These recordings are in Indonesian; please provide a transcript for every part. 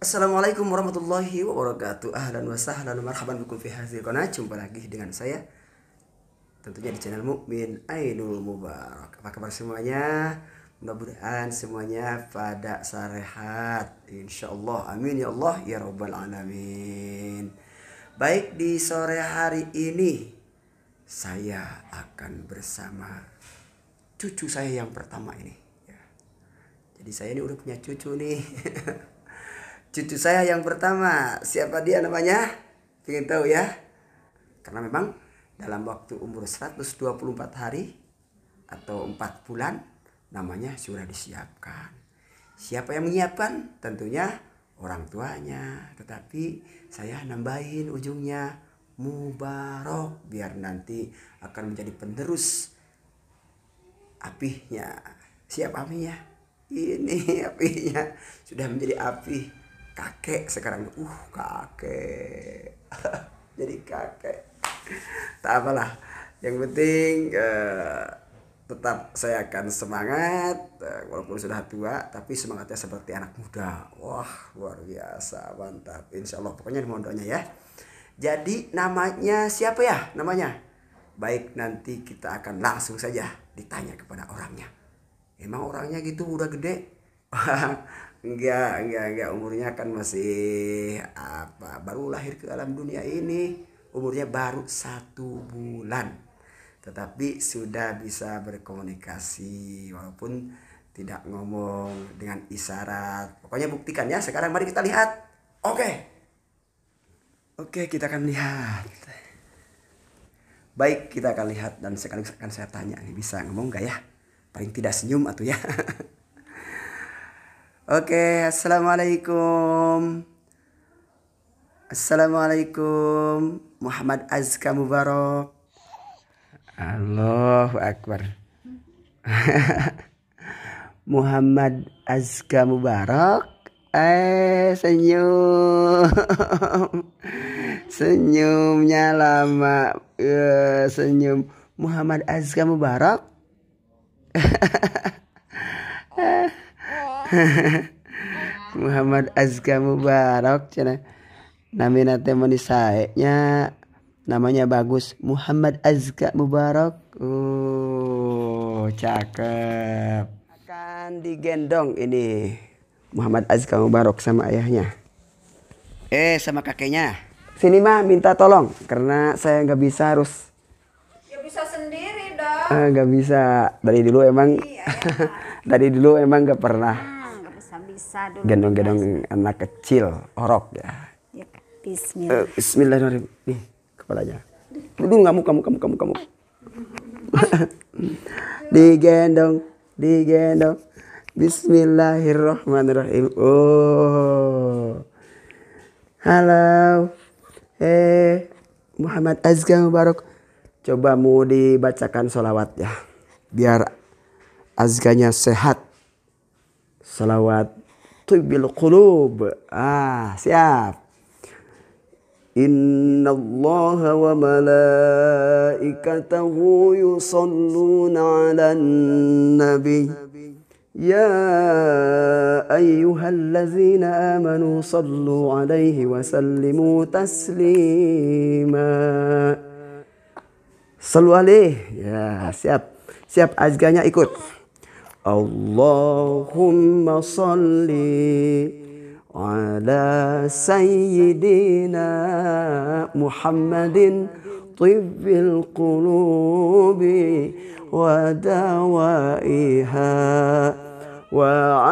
Assalamualaikum warahmatullahi wabarakatuh Ahlan wa sahlan marhaban bikum fi hadhihi qanah Jumpa lagi dengan saya Tentunya di channel Mukmin Ainul Mubarak Apa kabar semuanya? Mudah-mudahan semuanya pada sarehat InsyaAllah Amin ya Allah Ya Rabbal Alamin Baik di sore hari ini Saya akan bersama Cucu saya yang pertama ini ya. Jadi saya ini udah punya cucu nih cucu saya yang pertama siapa dia namanya ingin tahu ya karena memang dalam waktu umur 124 hari atau 4 bulan namanya sudah disiapkan siapa yang menyiapkan tentunya orang tuanya tetapi saya nambahin ujungnya mubarok biar nanti akan menjadi penerus apinya siap apinya ini apinya sudah menjadi api kakek sekarang uh kakek jadi kakek tak apalah yang penting uh, tetap saya akan semangat eh, walaupun sudah tua tapi semangatnya seperti anak muda wah luar biasa mantap insya Allah pokoknya mohon doanya ya jadi namanya siapa ya namanya baik nanti kita akan langsung saja ditanya kepada orangnya emang orangnya gitu udah gede enggak enggak enggak umurnya kan masih apa baru lahir ke alam dunia ini umurnya baru satu bulan tetapi sudah bisa berkomunikasi walaupun tidak ngomong dengan isyarat pokoknya buktikan ya sekarang mari kita lihat oke oke kita akan lihat baik kita akan lihat dan sekarang akan saya tanya nih bisa ngomong nggak ya paling tidak senyum atau ya Oke, assalamualaikum. Assalamualaikum. Muhammad Azka Mubarak. Allahu Akbar. Muhammad Azka Mubarak. Eh, senyum. Senyumnya lama. Uh, senyum Muhammad Azka Mubarak. Muhammad Azka Mubarak cina namina temani saeknya namanya bagus Muhammad Azka Mubarak uh cakep akan digendong ini Muhammad Azka Mubarak sama ayahnya eh sama kakeknya sini mah minta tolong karena saya nggak bisa harus ya bisa sendiri dong eh, nggak bisa dari dulu emang iya, iya. dari dulu emang nggak pernah hmm bisa dulu gendong-gendong anak kecil orok ya, ya Bismillah. Uh, eh, Bismillahirrahmanirrahim nih kepalanya dulu kamu kamu kamu kamu kamu digendong digendong Bismillahirrahmanirrahim oh halo eh Muhammad Azka Mubarak coba mau dibacakan sholawat ya biar Azganya sehat salawat طب القلوب آه سياف إن الله وملائكته يصلون على النبي يا أيها الذين آمنوا صلوا عليه وسلموا تسليما صلوا عليه يا سياب سياب azganya إكوت اللهم صل على سيدنا محمد طب القلوب ودوائها وعافية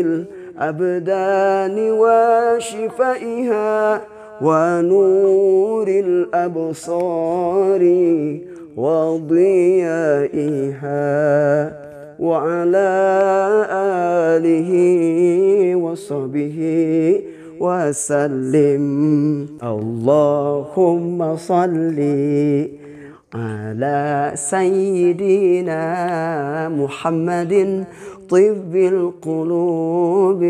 الأبدان وشفائها ونور الأبصار وضيائها وعلى آله وصحبه وسلم اللهم صل على سيدنا محمد طب القلوب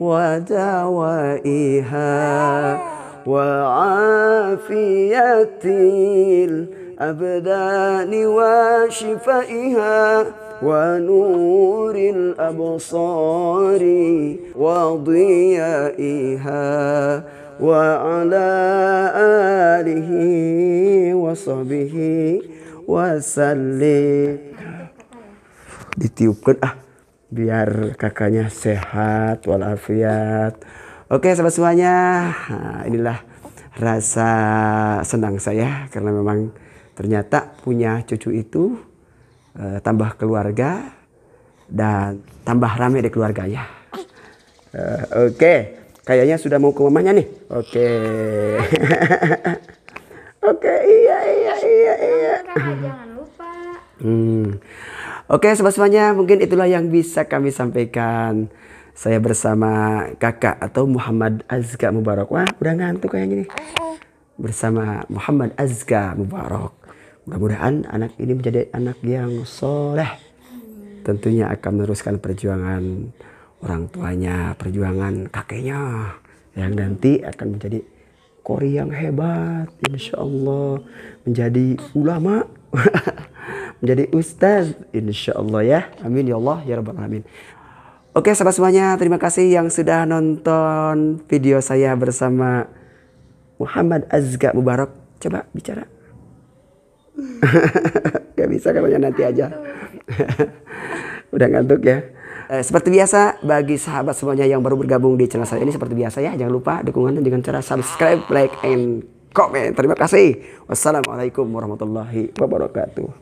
ودوائها وعافية الأبدان وشفائها ونور الأبصار وضيائها وعلى آله وصحبه وسلم ditiupkan ah biar kakaknya sehat walafiat oke sahabat semuanya nah, inilah rasa senang saya karena memang ternyata punya cucu itu uh, tambah keluarga dan tambah rame di keluarganya. Uh, eh, Oke, okay. kayaknya sudah mau ke mamanya nih. Oke. Okay. Oke, okay, iya iya iya iya. Jangan lupa. Hmm. Oke, okay, sobat mungkin itulah yang bisa kami sampaikan. Saya bersama kakak atau Muhammad Azka Mubarak. Wah, udah ngantuk kayak gini. Oh, oh. Bersama Muhammad Azka Mubarak. Mudah-mudahan anak ini menjadi anak yang soleh. Tentunya akan meneruskan perjuangan orang tuanya, perjuangan kakeknya. Yang nanti akan menjadi kori yang hebat. Insya Allah. Menjadi ulama. menjadi ustaz. Insya Allah ya. Amin ya Allah. Ya Rabbal Alamin. Oke sahabat semuanya, terima kasih yang sudah nonton video saya bersama Muhammad Azga Mubarak. Coba bicara. Gak bisa katanya nanti aja. Udah ngantuk ya. Eh, seperti biasa bagi sahabat semuanya yang baru bergabung di channel saya ini seperti biasa ya jangan lupa dukungannya dengan cara subscribe, like, and comment. Terima kasih. Wassalamualaikum warahmatullahi wabarakatuh.